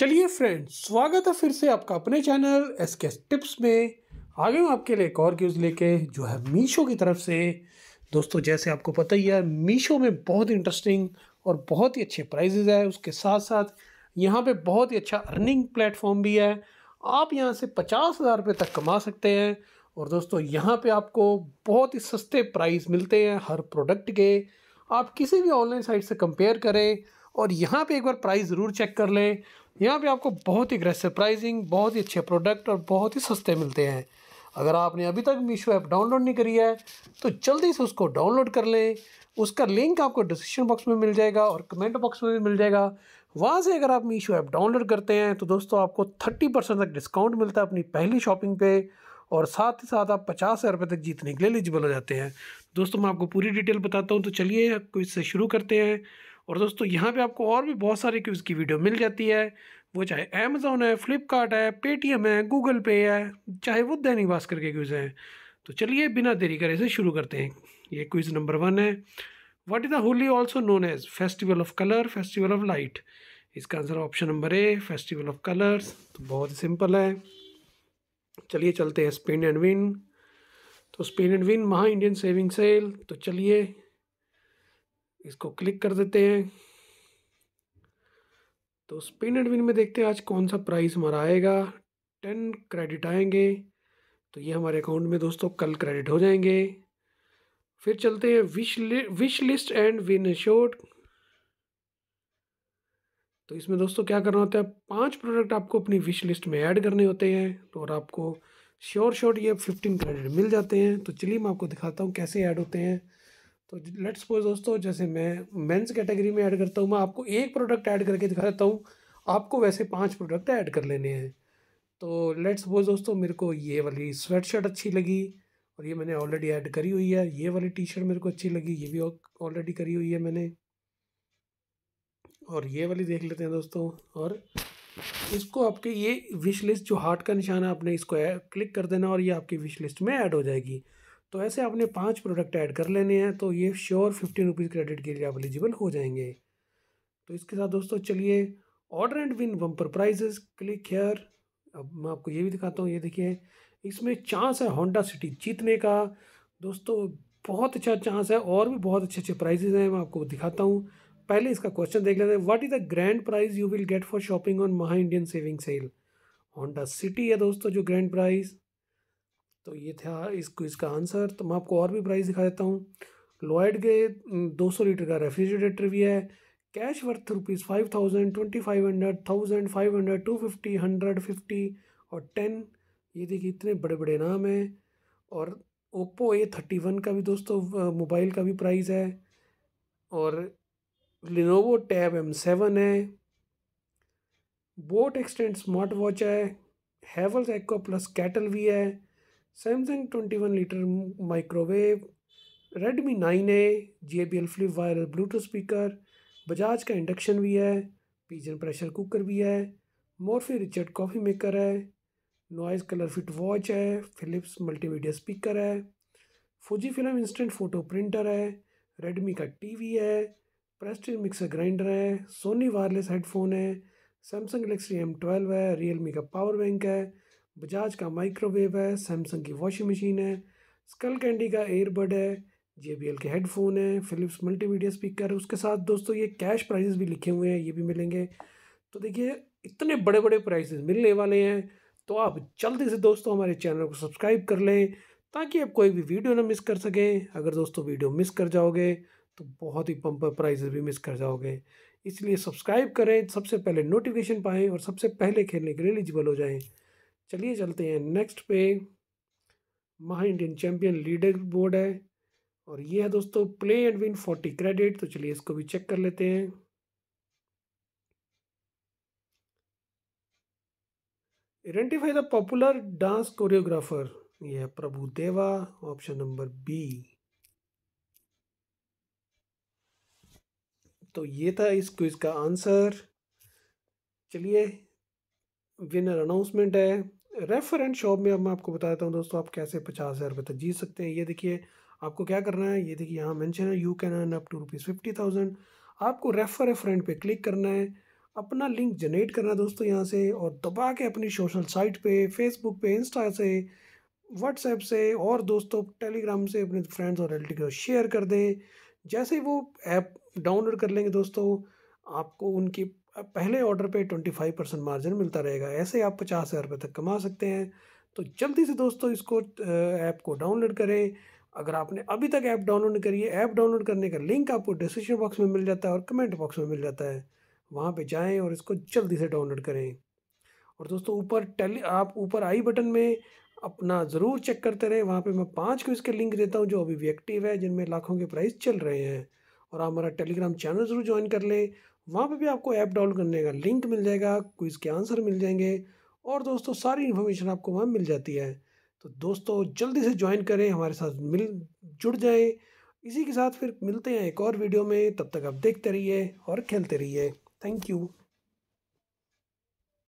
चलिए फ्रेंड्स स्वागत है फिर से आपका अपने चैनल एस के टिप्स में आगे हूँ आपके लिए एक और क्यूज़ लेके जो है मीशो की तरफ से दोस्तों जैसे आपको पता ही है मीशो में बहुत इंटरेस्टिंग और बहुत ही अच्छे प्राइजेज है उसके साथ साथ यहाँ पे बहुत ही अच्छा अर्निंग प्लेटफॉर्म भी है आप यहाँ से पचास हज़ार रुपये तक कमा सकते हैं और दोस्तों यहाँ पर आपको बहुत ही सस्ते प्राइस मिलते हैं हर प्रोडक्ट के आप किसी भी ऑनलाइन साइट से कंपेयर करें और यहाँ पे एक बार प्राइस ज़रूर चेक कर लें यहाँ पे आपको बहुत ही अग्रेसिव प्राइसिंग बहुत ही अच्छे प्रोडक्ट और बहुत ही सस्ते मिलते हैं अगर आपने अभी तक मीशो ऐप डाउनलोड नहीं करी है तो जल्दी से उसको डाउनलोड कर लें उसका लिंक आपको डिस्क्रिप्शन बॉक्स में मिल जाएगा और कमेंट बॉक्स में भी मिल जाएगा वहाँ से अगर आप मीशो ऐप डाउनलोड करते हैं तो दोस्तों आपको थर्टी परसेंट तक डिस्काउंट मिलता है अपनी पहली शॉपिंग पे और साथ ही साथ आप पचास हज़ार रुपये तक जीतने के लिए एलिजिबल हो जाते हैं दोस्तों मैं आपको पूरी डिटेल बताता हूँ तो चलिए आपको इससे शुरू करते हैं और दोस्तों यहाँ पे आपको और भी बहुत सारे क्यूज़ की वीडियो मिल जाती है वो चाहे अमेज़ोन है फ्लिपकार्ट है पेटीएम है गूगल पे है चाहे वो दैनिक भास्कर के क्यूज़ हैं तो चलिए बिना देरी करे इसे शुरू करते हैं ये क्विज़ नंबर वन है what is the Holi also known as festival of colour festival of light इसका answer option number A festival of colours तो बहुत सिंपल है चलिए चलते हैं स्पेन एंड विन तो spin and win Maha Indian saving sale तो चलिए इसको क्लिक कर देते हैं तो स्पिन एंड विन में देखते हैं आज कौन सा प्राइस हमारा आएगा टेन क्रेडिट आएंगे तो ये हमारे अकाउंट में दोस्तों कल क्रेडिट हो जाएंगे फिर चलते हैं विश लि, wish list and win shot तो इसमें दोस्तों क्या करना होता है पांच प्रोडक्ट आपको अपनी विश लिस्ट में ऐड करने होते हैं तो और आपको श्योर शॉट ये फिफ्टीन क्रेडिट मिल जाते हैं तो चलिए मैं आपको दिखाता हूँ कैसे ऐड होते हैं तो लेट सपोज दोस्तों जैसे मैं मेंस कैटेगरी में ऐड करता हूँ मैं आपको एक प्रोडक्ट ऐड करके दिखा देता हूँ आपको वैसे पांच प्रोडक्ट ऐड कर लेने हैं तो लेट्स सपोज दोस्तों मेरे को ये वाली स्वेट शर्ट अच्छी लगी और ये मैंने ऑलरेडी ऐड करी हुई है ये वाली टी शर्ट मेरे को अच्छी लगी ये भी ऑलरेडी करी हुई है मैंने और ये वाली देख लेते हैं दोस्तों और इसको आपके ये विश लिस्ट जो हार्ट का निशान है आपने इसको क्लिक कर देना और ये आपकी विश लिस्ट में ऐड हो जाएगी तो ऐसे आपने पाँच प्रोडक्ट ऐड कर लेने हैं तो ये श्योर फिफ्टीन रुपीज़ क्रेडिट के लिए आप एलिजिबल हो जाएंगे तो इसके साथ दोस्तों चलिए order and win bumper prizes click here अब मैं आपको ये भी दिखाता हूँ ये देखिए इसमें चांस है होंडा सिटी जीतने का दोस्तों बहुत अच्छा चांस है और भी बहुत अच्छे अच्छे प्राइजेज हैं मैं आपको दिखाता हूँ पहले इसका क्वेश्चन देख लेते हैं what is the grand prize you will get for shopping on Maha Indian saving sale Honda City है दोस्तों जो ग्रैंड प्राइज़ तो ये था इस क्विज़ का आंसर तो मैं आपको और भी प्राइस दिखा देता हूँ लॉयड के 200 लीटर का रेफ्रिजरेटर भी है cash worth rupees five thousand twenty five hundred thousand five hundred two fifty hundred fifty और टेन ये देखिए इतने बड़े बड़े नाम हैं और ओप्पो ए थर्टी वन का भी दोस्तों मोबाइल का भी प्राइस है और लिनोवो टैब एम सेवन है बोट एक्सटेंट स्मार्ट वॉच है हैवल्स एक्वा प्लस कैटल भी है Samsung twenty one litre microwave Redmi nine A J B L Flip viral Bluetooth speaker Bajaj का इंडक्शन भी है पीजन प्रेशर कुकर भी है Morphy Richards coffee maker है Noise Color Fit watch है Philips multimedia speaker है Fuji film instant photo printer है Redmi का टीवी है प्रेस्टीज मिक्सर ग्राइंडर है सोनी वायरलेस हेडफोन है सैमसंग गलेक्सी एम ट्वेल्व है रियलमी का पावर बैंक है बजाज का माइक्रोवेव है सैमसंग की वॉशिंग मशीन है स्कल कैंडी का एयरबड है जे के हेडफोन है फिलिप्स मल्टीमीडिया स्पीकर है उसके साथ दोस्तों ये कैश प्राइजेस भी लिखे हुए हैं ये भी मिलेंगे तो देखिए इतने बड़े बड़े प्राइजेस मिलने वाले हैं तो आप जल्दी से दोस्तों हमारे चैनल को सब्सक्राइब कर लें ताकि आप कोई भी वीडियो ना मिस कर सकें अगर दोस्तों वीडियो मिस कर जाओगे तो बहुत ही पंपर प्राइजेस भी मिस कर जाओगे इसलिए सब्सक्राइब करें सबसे पहले नोटिफिकेशन पाएँ और सबसे पहले खेलने के लिए एलिजिबल हो जाएँ चलिए चलते हैं नेक्स्ट पे महा इंडियन चैम्पियन लीडर बोर्ड है और ये है दोस्तों play and win forty credit तो चलिए इसको भी चेक कर लेते हैं identify the popular dance choreographer ये है प्रभु देवा ऑप्शन नंबर बी तो ये था इस क्विज का आंसर चलिए विनर अनाउंसमेंट है रेफरेंट शॉप में अब मैं आपको बताता हूँ दोस्तों आप कैसे पचास हज़ार रुपये तक जीत सकते हैं ये देखिए आपको क्या करना है ये देखिए यहाँ मेंशन है you can earn up to rupees fifty thousand आपको रेफर ए फ्रेंड पे क्लिक करना है अपना लिंक जनरेट करना है दोस्तों यहाँ से और दबा के अपनी सोशल साइट पे फेसबुक पे इंस्टा से व्हाट्सएप से और दोस्तों टेलीग्राम से अपने फ्रेंड्स और रिलेटिव को शेयर कर दें जैसे ही वो ऐप डाउनलोड कर लेंगे दोस्तों आपको उनकी पहले ऑर्डर पे 25 परसेंट मार्जिन मिलता रहेगा ऐसे आप पचास हज़ार रुपये तक कमा सकते हैं तो जल्दी से दोस्तों इसको ऐप को डाउनलोड करें अगर आपने अभी तक ऐप डाउनलोड करी है ऐप डाउनलोड करने का लिंक आपको डिस्क्रिप्शन बॉक्स में मिल जाता है और कमेंट बॉक्स में मिल जाता है वहाँ पर जाएँ और इसको जल्दी से डाउनलोड करें और दोस्तों ऊपर टेली आप ऊपर आई बटन में अपना ज़रूर चेक करते रहें वहाँ पे मैं पाँच को इसके लिंक देता हूँ जो अभी वी एक्टिव है जिनमें लाखों के प्राइस चल रहे हैं और आप हमारा टेलीग्राम चैनल ज़रूर ज्वाइन कर लें वहाँ पे भी आपको ऐप डाउनलोड करने का लिंक मिल जाएगा क्विज़ के आंसर मिल जाएंगे और दोस्तों सारी इन्फॉर्मेशन आपको वहाँ मिल जाती है तो दोस्तों जल्दी से ज्वाइन करें हमारे साथ मिल जुड़ जाएं इसी के साथ फिर मिलते हैं एक और वीडियो में तब तक आप देखते रहिए और खेलते रहिए थैंक यू